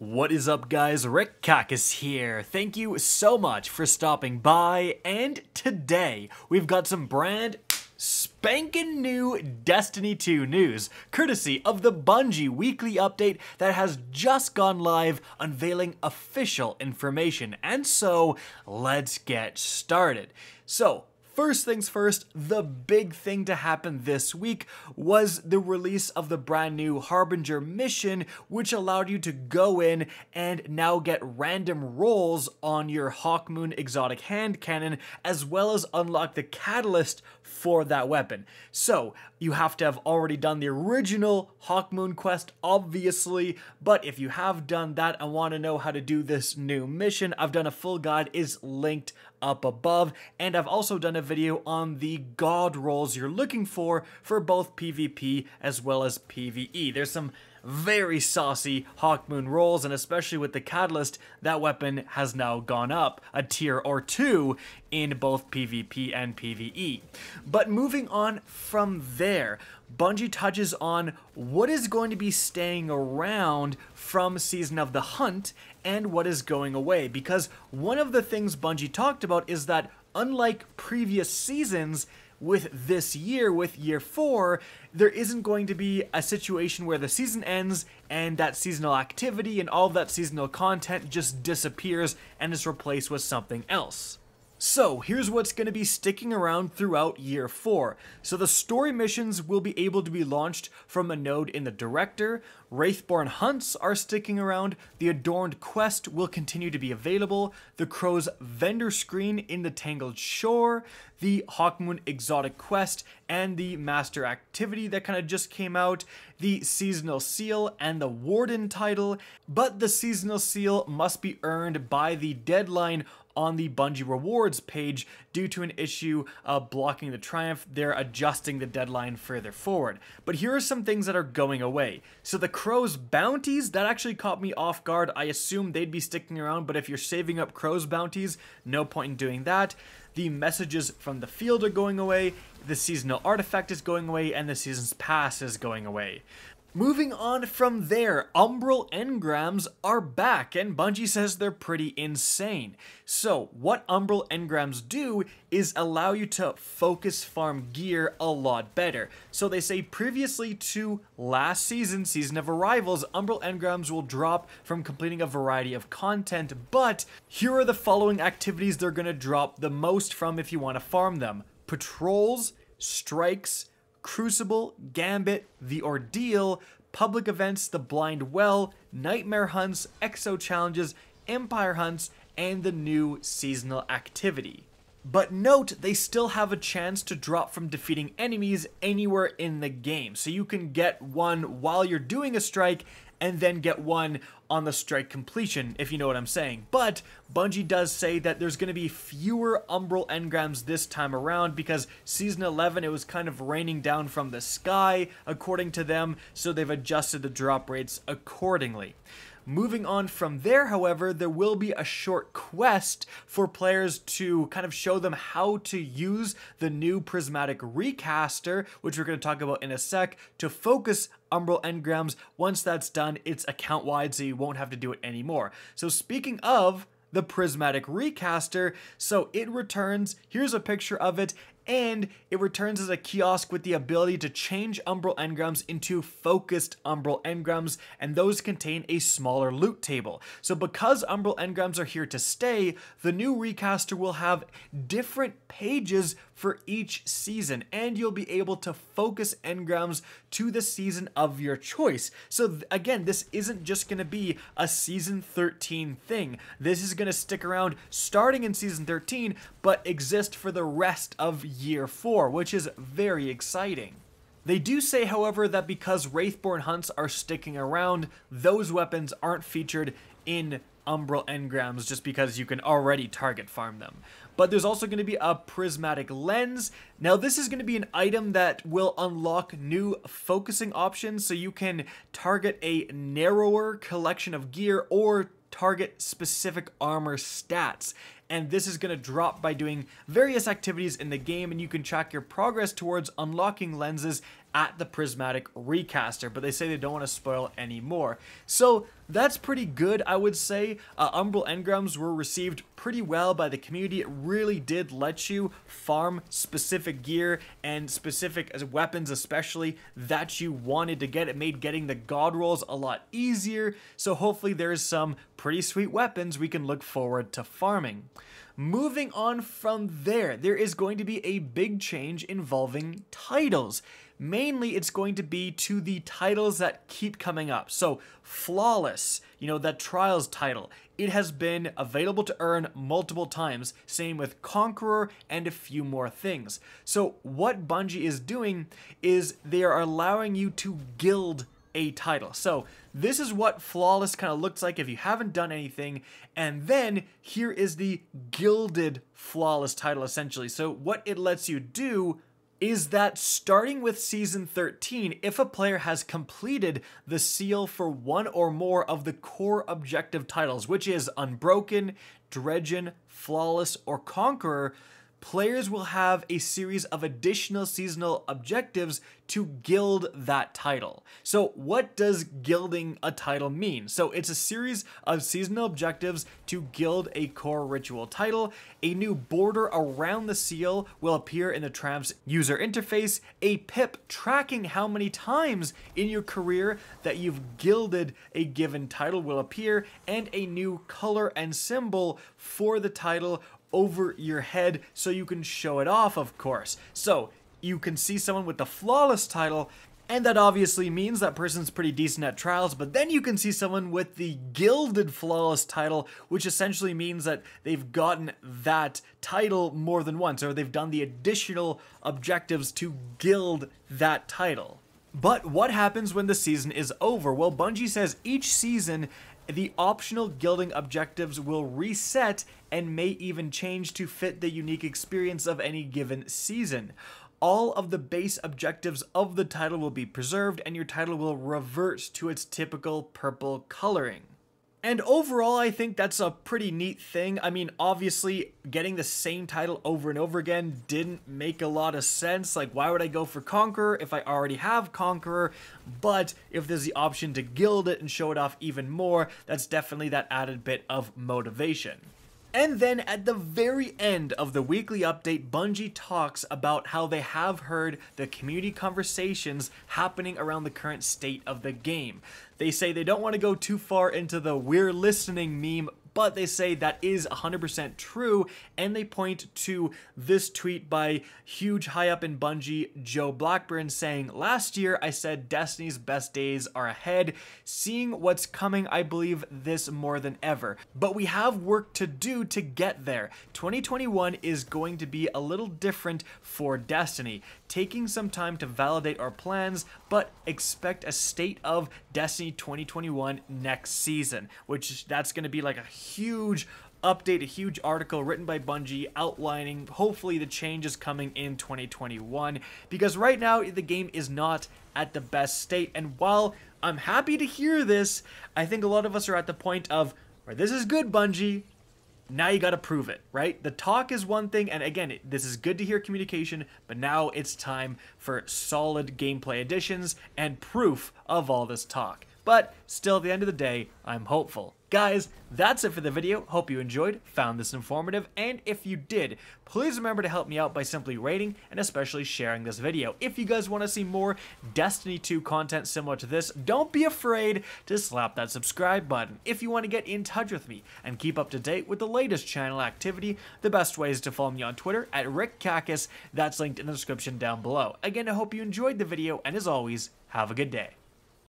What is up guys, Rick Kakis here. Thank you so much for stopping by and today we've got some brand spanking new Destiny 2 news, courtesy of the Bungie weekly update that has just gone live unveiling official information. And so let's get started. So First things first, the big thing to happen this week was the release of the brand new Harbinger mission, which allowed you to go in and now get random rolls on your Hawkmoon exotic hand cannon, as well as unlock the catalyst for that weapon. So, you have to have already done the original Hawkmoon quest, obviously, but if you have done that and want to know how to do this new mission, I've done a full guide, is linked up above, and I've also done a video on the god roles you're looking for for both PvP as well as PvE. There's some very saucy Hawkmoon rolls, and especially with the Catalyst, that weapon has now gone up a tier or two in both PvP and PvE. But moving on from there, Bungie touches on what is going to be staying around from Season of the Hunt and what is going away, because one of the things Bungie talked about is that unlike previous seasons, with this year, with year four, there isn't going to be a situation where the season ends and that seasonal activity and all that seasonal content just disappears and is replaced with something else. So here's what's going to be sticking around throughout year 4. So the story missions will be able to be launched from a node in the Director, Wraithborn Hunts are sticking around, the Adorned Quest will continue to be available, the Crow's Vendor Screen in the Tangled Shore, the Hawkmoon Exotic Quest, and the Master Activity that kind of just came out, the Seasonal Seal, and the Warden title, but the Seasonal Seal must be earned by the deadline on the Bungie Rewards page due to an issue blocking the Triumph. They're adjusting the deadline further forward. But here are some things that are going away. So the Crow's bounties, that actually caught me off guard. I assumed they'd be sticking around, but if you're saving up Crow's bounties, no point in doing that. The messages from the field are going away, the seasonal artifact is going away, and the season's pass is going away. Moving on from there, Umbral engrams are back, and Bungie says they're pretty insane. So, what Umbral engrams do is allow you to focus farm gear a lot better. So, they say previously to last season, Season of Arrivals, Umbral engrams will drop from completing a variety of content, but here are the following activities they're going to drop the most from if you want to farm them patrols, strikes, Crucible, Gambit, The Ordeal, Public Events, The Blind Well, Nightmare Hunts, Exo Challenges, Empire Hunts, and the new seasonal activity. But note, they still have a chance to drop from defeating enemies anywhere in the game, so you can get one while you're doing a strike and then get one on the strike completion, if you know what I'm saying. But Bungie does say that there's going to be fewer Umbral Engrams this time around because Season 11 it was kind of raining down from the sky, according to them, so they've adjusted the drop rates accordingly. Moving on from there, however, there will be a short quest for players to kind of show them how to use the new prismatic recaster, which we're going to talk about in a sec, to focus umbral engrams. Once that's done, it's account wide, so you won't have to do it anymore. So speaking of the prismatic recaster, so it returns, here's a picture of it, and it returns as a kiosk with the ability to change Umbral Engrams into focused Umbral Engrams, and those contain a smaller loot table. So because Umbral Engrams are here to stay, the new recaster will have different pages for each season, and you'll be able to focus engrams to the season of your choice. So again, this isn't just going to be a season 13 thing. This is going to stick around starting in season 13, but exist for the rest of year 4, which is very exciting. They do say, however, that because Wraithborn hunts are sticking around, those weapons aren't featured in umbral engrams just because you can already target farm them. But there's also going to be a prismatic lens. Now this is going to be an item that will unlock new focusing options so you can target a narrower collection of gear or target specific armor stats. And this is going to drop by doing various activities in the game and you can track your progress towards unlocking lenses at the Prismatic Recaster, but they say they don't want to spoil any more. So that's pretty good, I would say. Uh, Umbral Engrams were received pretty well by the community. It really did let you farm specific gear and specific weapons, especially that you wanted to get. It made getting the god rolls a lot easier. So hopefully there's some pretty sweet weapons we can look forward to farming. Moving on from there, there is going to be a big change involving titles mainly it's going to be to the titles that keep coming up. So, Flawless, you know, that Trials title, it has been available to earn multiple times, same with Conqueror and a few more things. So, what Bungie is doing is they are allowing you to guild a title. So this is what Flawless kind of looks like if you haven't done anything. And then here is the gilded Flawless title essentially. So what it lets you do is that starting with season 13, if a player has completed the seal for one or more of the core objective titles, which is Unbroken, Dredgen, Flawless, or Conqueror, players will have a series of additional seasonal objectives to gild that title. So what does gilding a title mean? So it's a series of seasonal objectives to gild a core ritual title, a new border around the seal will appear in the Tram's user interface, a pip tracking how many times in your career that you've gilded a given title will appear, and a new color and symbol for the title over your head so you can show it off, of course. So, you can see someone with the flawless title, and that obviously means that person's pretty decent at trials, but then you can see someone with the gilded flawless title, which essentially means that they've gotten that title more than once, or they've done the additional objectives to gild that title. But what happens when the season is over? Well, Bungie says each season the optional gilding objectives will reset and may even change to fit the unique experience of any given season. All of the base objectives of the title will be preserved and your title will revert to its typical purple coloring. And overall, I think that's a pretty neat thing. I mean, obviously, getting the same title over and over again didn't make a lot of sense. Like, why would I go for Conqueror if I already have Conqueror? But if there's the option to gild it and show it off even more, that's definitely that added bit of motivation. And then at the very end of the weekly update, Bungie talks about how they have heard the community conversations happening around the current state of the game. They say they don't want to go too far into the we're listening meme but they say that is 100% true, and they point to this tweet by huge high up in Bungie, Joe Blackburn, saying, Last year I said Destiny's best days are ahead. Seeing what's coming, I believe this more than ever. But we have work to do to get there. 2021 is going to be a little different for Destiny, taking some time to validate our plans, but expect a state of Destiny 2021 next season, which that's going to be like a huge update, a huge article written by Bungie outlining hopefully the changes coming in 2021 because right now the game is not at the best state. And while I'm happy to hear this, I think a lot of us are at the point of where this is good, Bungie. Now you got to prove it, right? The talk is one thing, and again, this is good to hear communication, but now it's time for solid gameplay additions and proof of all this talk. But still, at the end of the day, I'm hopeful. Guys, that's it for the video. Hope you enjoyed, found this informative, and if you did, please remember to help me out by simply rating and especially sharing this video. If you guys want to see more Destiny 2 content similar to this, don't be afraid to slap that subscribe button. If you want to get in touch with me and keep up to date with the latest channel activity, the best way is to follow me on Twitter at RickCacus. That's linked in the description down below. Again, I hope you enjoyed the video, and as always, have a good day.